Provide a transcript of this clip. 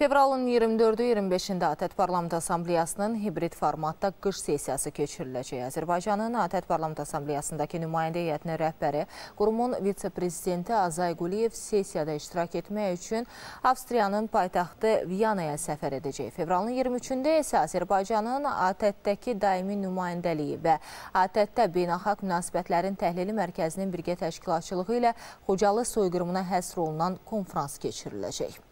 Fevralın 24-25-də ATƏT Parlament Assambleyasının hibrid formatda qış sesiyası keçiriləcək. Azərbaycanın ATƏT Parlament Assambleyasındakı nümayəndə heyətinin rəhbəri, qurumun vitse-prezidenti Azay Quliyev sesiyada iştirak etmək üçün Avstriyanın paytaxtı Viyanaya səfər edəcək. Fevralın 23-də isə Azərbaycanın ATƏT-dəki daimi nümayəndəliyi və ATƏT-də beynəlxalq münasibətlərin təhlili mərkəzinin birgə təşkilatçılığı ilə Xocalı soyqırımına həsr olunan konfrans keçiriləcək.